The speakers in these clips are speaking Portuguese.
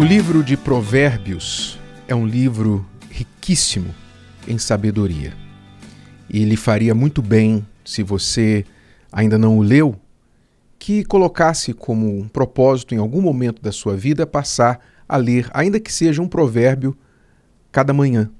O livro de Provérbios é um livro riquíssimo em sabedoria. E lhe faria muito bem, se você ainda não o leu, que colocasse como um propósito em algum momento da sua vida passar a ler, ainda que seja um provérbio, cada manhã.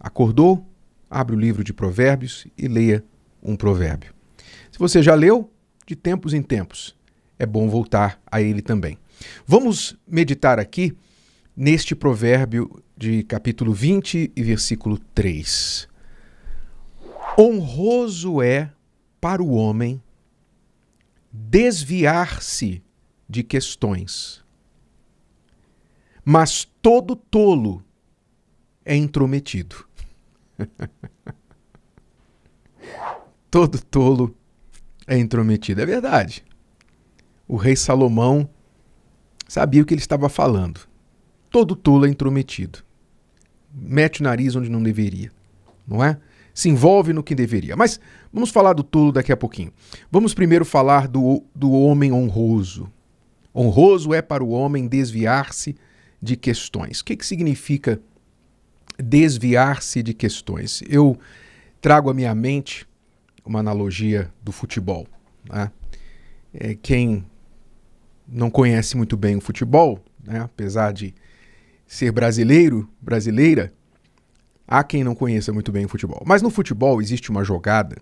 Acordou? Abre o livro de Provérbios e leia um provérbio. Se você já leu, de tempos em tempos, é bom voltar a ele também. Vamos meditar aqui neste provérbio de capítulo 20 e versículo 3. Honroso é para o homem desviar-se de questões, mas todo tolo é intrometido. todo tolo é intrometido, é verdade. O rei Salomão sabia o que ele estava falando. Todo tolo é intrometido. Mete o nariz onde não deveria, não é? Se envolve no que deveria. Mas vamos falar do tolo daqui a pouquinho. Vamos primeiro falar do, do homem honroso. Honroso é para o homem desviar-se de questões. O que, que significa desviar-se de questões? Eu trago à minha mente uma analogia do futebol. Né? É, quem não conhece muito bem o futebol, né? apesar de ser brasileiro, brasileira, há quem não conheça muito bem o futebol. Mas no futebol existe uma jogada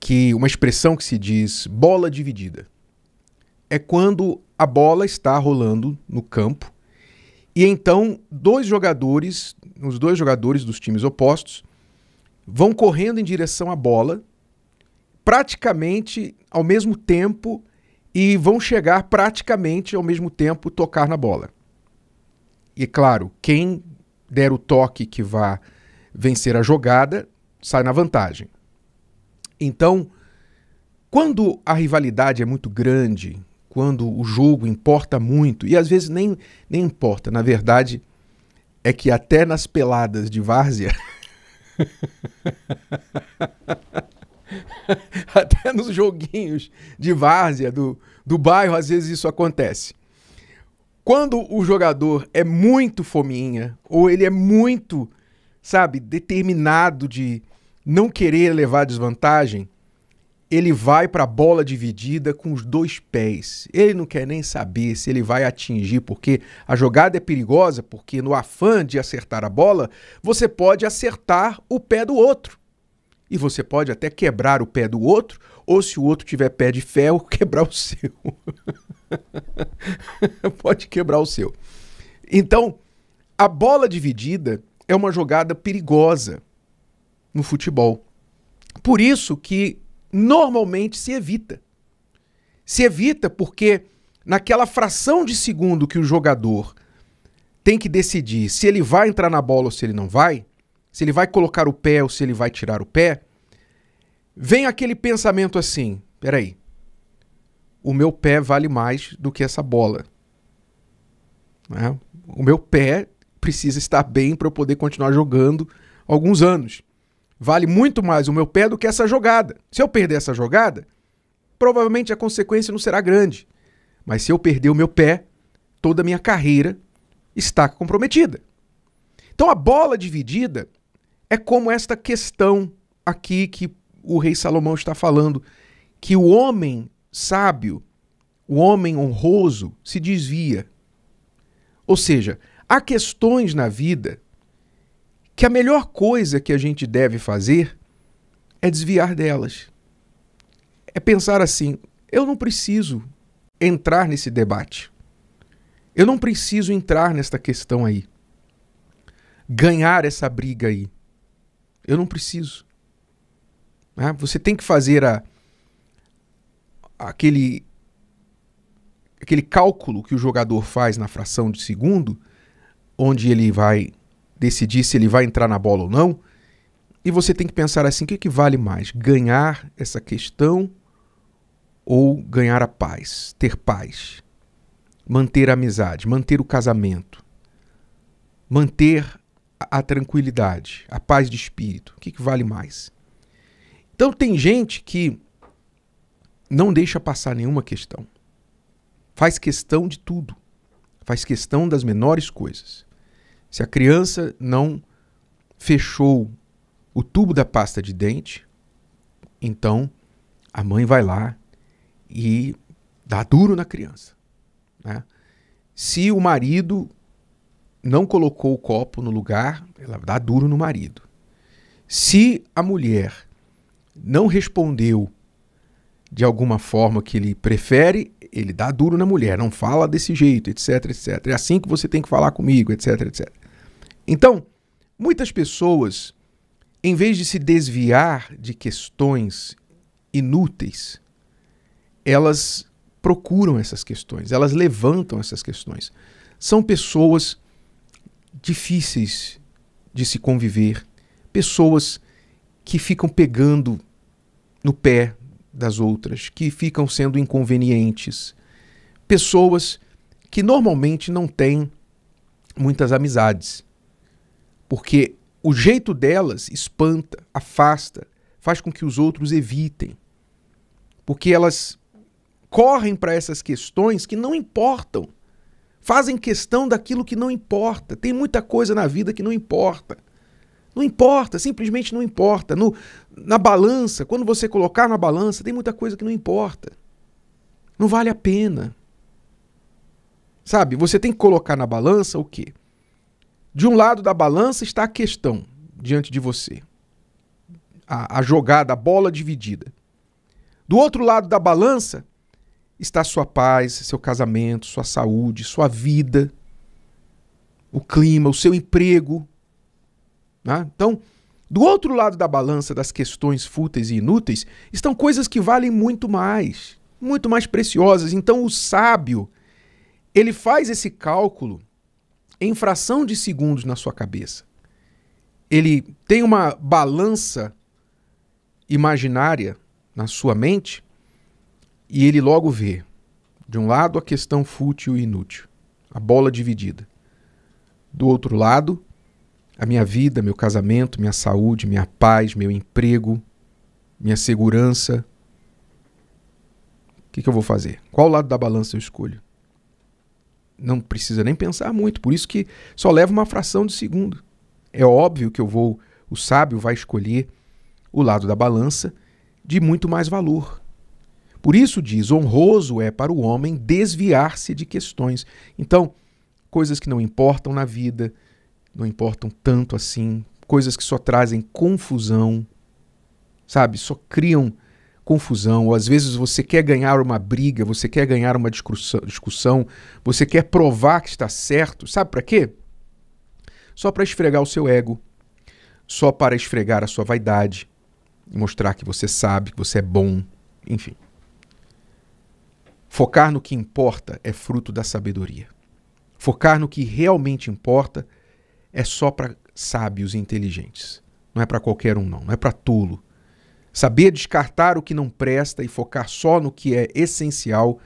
que uma expressão que se diz bola dividida. É quando a bola está rolando no campo e então dois jogadores, os dois jogadores dos times opostos vão correndo em direção à bola, praticamente ao mesmo tempo e vão chegar praticamente ao mesmo tempo tocar na bola. E claro, quem der o toque que vá vencer a jogada sai na vantagem. Então, quando a rivalidade é muito grande, quando o jogo importa muito, e às vezes nem, nem importa, na verdade, é que até nas peladas de várzea. Até nos joguinhos de várzea do, do bairro, às vezes isso acontece. Quando o jogador é muito fominha, ou ele é muito, sabe, determinado de não querer levar desvantagem, ele vai para a bola dividida com os dois pés. Ele não quer nem saber se ele vai atingir, porque a jogada é perigosa, porque no afã de acertar a bola, você pode acertar o pé do outro e você pode até quebrar o pé do outro, ou se o outro tiver pé de ferro, quebrar o seu. pode quebrar o seu. Então, a bola dividida é uma jogada perigosa no futebol. Por isso que normalmente se evita. Se evita porque naquela fração de segundo que o jogador tem que decidir se ele vai entrar na bola ou se ele não vai, se ele vai colocar o pé ou se ele vai tirar o pé, vem aquele pensamento assim: peraí, o meu pé vale mais do que essa bola. Né? O meu pé precisa estar bem para eu poder continuar jogando alguns anos. Vale muito mais o meu pé do que essa jogada. Se eu perder essa jogada, provavelmente a consequência não será grande. Mas se eu perder o meu pé, toda a minha carreira está comprometida. Então a bola dividida é como esta questão aqui que o rei Salomão está falando, que o homem sábio, o homem honroso, se desvia. Ou seja, há questões na vida que a melhor coisa que a gente deve fazer é desviar delas. É pensar assim: eu não preciso entrar nesse debate. Eu não preciso entrar nesta questão aí. Ganhar essa briga aí. Eu não preciso. Né? Você tem que fazer a, aquele, aquele cálculo que o jogador faz na fração de segundo, onde ele vai decidir se ele vai entrar na bola ou não. E você tem que pensar assim: o que, que vale mais? Ganhar essa questão ou ganhar a paz? Ter paz? Manter a amizade? Manter o casamento? Manter a tranquilidade, a paz de espírito? O que, que vale mais? Então tem gente que não deixa passar nenhuma questão. Faz questão de tudo. Faz questão das menores coisas. Se a criança não fechou o tubo da pasta de dente, então a mãe vai lá e dá duro na criança. Né? Se o marido não colocou o copo no lugar, ela dá duro no marido. Se a mulher não respondeu de alguma forma que ele prefere, ele dá duro na mulher, não fala desse jeito, etc, etc. É assim que você tem que falar comigo, etc, etc. Então, muitas pessoas, em vez de se desviar de questões inúteis, elas procuram essas questões, elas levantam essas questões. São pessoas difíceis de se conviver, pessoas que ficam pegando no pé das outras, que ficam sendo inconvenientes, pessoas que normalmente não têm muitas amizades, porque o jeito delas espanta, afasta, faz com que os outros evitem, porque elas correm para essas questões que não importam Fazem questão daquilo que não importa. Tem muita coisa na vida que não importa. Não importa, simplesmente não importa. No, na balança, quando você colocar na balança, tem muita coisa que não importa. Não vale a pena. Sabe, você tem que colocar na balança o quê? De um lado da balança está a questão diante de você. A, a jogada, a bola dividida. Do outro lado da balança está sua paz, seu casamento, sua saúde, sua vida, o clima, o seu emprego. Né? Então, do outro lado da balança das questões fúteis e inúteis estão coisas que valem muito mais, muito mais preciosas. Então, o sábio, ele faz esse cálculo em fração de segundos na sua cabeça. Ele tem uma balança imaginária na sua mente e ele logo vê, de um lado, a questão fútil e inútil, a bola dividida. Do outro lado, a minha vida, meu casamento, minha saúde, minha paz, meu emprego, minha segurança. O que, que eu vou fazer? Qual lado da balança eu escolho? Não precisa nem pensar muito, por isso que só leva uma fração de segundo. É óbvio que eu vou, o sábio vai escolher o lado da balança de muito mais valor, por isso diz: honroso é para o homem desviar-se de questões. Então, coisas que não importam na vida, não importam tanto assim, coisas que só trazem confusão, sabe? Só criam confusão, ou às vezes você quer ganhar uma briga, você quer ganhar uma discussão, você quer provar que está certo, sabe para quê? Só para esfregar o seu ego, só para esfregar a sua vaidade, mostrar que você sabe, que você é bom, enfim. Focar no que importa é fruto da sabedoria. Focar no que realmente importa é só para sábios e inteligentes. Não é para qualquer um, não. Não é para tolo. Saber descartar o que não presta e focar só no que é essencial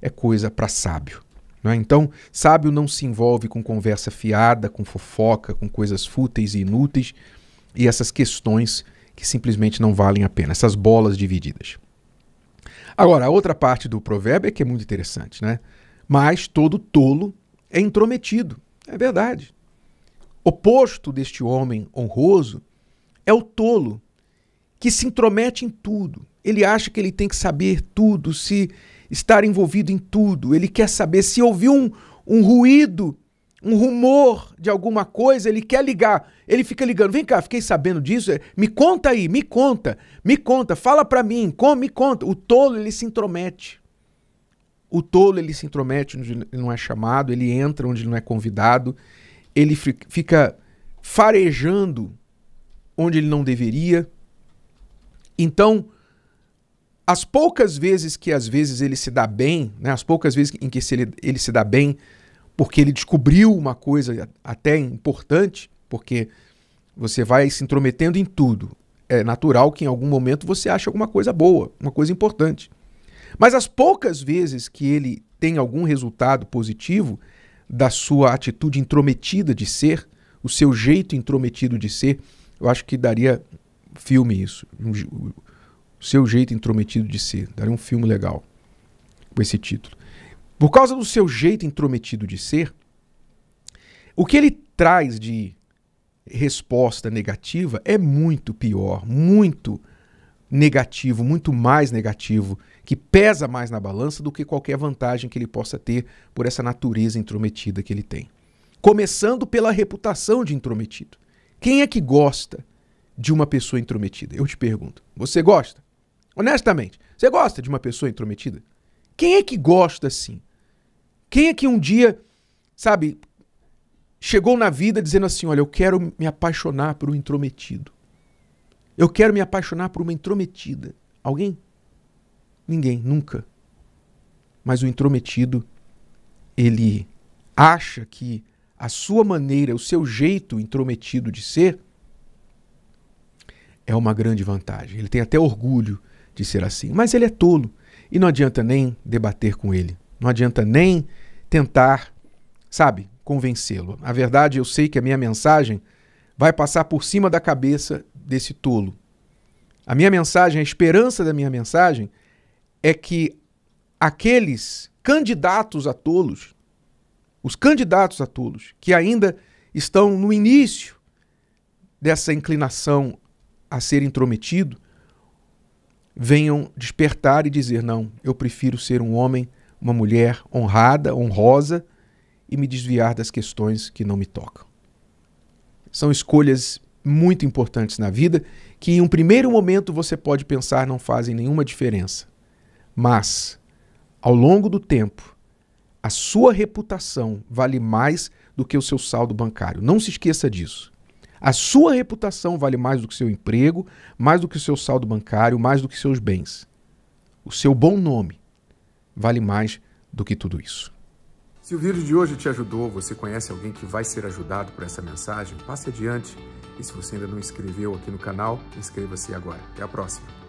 é coisa para sábio. Não é? Então, sábio não se envolve com conversa fiada, com fofoca, com coisas fúteis e inúteis e essas questões que simplesmente não valem a pena, essas bolas divididas. Agora, a outra parte do provérbio é que é muito interessante, né? Mas todo tolo é intrometido. É verdade. Oposto deste homem honroso é o tolo, que se intromete em tudo. Ele acha que ele tem que saber tudo, se estar envolvido em tudo. Ele quer saber se ouviu um, um ruído um rumor de alguma coisa, ele quer ligar. Ele fica ligando, vem cá, fiquei sabendo disso, é, me conta aí, me conta, me conta, fala para mim, como me conta. O tolo, ele se intromete. O tolo, ele se intromete onde ele não é chamado, ele entra onde ele não é convidado, ele fica farejando onde ele não deveria. Então, as poucas vezes que às vezes ele se dá bem, né, as poucas vezes em que ele, ele se dá bem porque ele descobriu uma coisa até importante, porque você vai se intrometendo em tudo. É natural que em algum momento você ache alguma coisa boa, uma coisa importante. Mas as poucas vezes que ele tem algum resultado positivo da sua atitude intrometida de ser, o seu jeito intrometido de ser, eu acho que daria filme isso. o seu jeito intrometido de ser. Daria um filme legal com esse título. Por causa do seu jeito intrometido de ser, o que ele traz de resposta negativa é muito pior, muito negativo, muito mais negativo, que pesa mais na balança do que qualquer vantagem que ele possa ter por essa natureza intrometida que ele tem. Começando pela reputação de intrometido. Quem é que gosta de uma pessoa intrometida? Eu te pergunto. Você gosta? Honestamente, você gosta de uma pessoa intrometida? Quem é que gosta assim? Quem é que um dia, sabe, chegou na vida dizendo assim: olha, eu quero me apaixonar por um intrometido. Eu quero me apaixonar por uma intrometida. Alguém? Ninguém, nunca. Mas o intrometido, ele acha que a sua maneira, o seu jeito intrometido de ser, é uma grande vantagem. Ele tem até orgulho de ser assim, mas ele é tolo. E não adianta nem debater com ele. Não adianta nem tentar, sabe, convencê-lo. A verdade, eu sei que a minha mensagem vai passar por cima da cabeça desse tolo. A minha mensagem, a esperança da minha mensagem é que aqueles candidatos a tolos, os candidatos a tolos que ainda estão no início dessa inclinação a ser intrometido, venham despertar e dizer: não, eu prefiro ser um homem, uma mulher honrada, honrosa e me desviar das questões que não me tocam. São escolhas muito importantes na vida que, em um primeiro momento, você pode pensar não fazem nenhuma diferença. Mas, ao longo do tempo, a sua reputação vale mais do que o seu saldo bancário. Não se esqueça disso. A sua reputação vale mais do que seu emprego, mais do que o seu saldo bancário, mais do que seus bens. O seu bom nome vale mais do que tudo isso. Se o vídeo de hoje te ajudou, você conhece alguém que vai ser ajudado por essa mensagem, passe adiante. E se você ainda não inscreveu aqui no canal, inscreva-se agora. Até a próxima.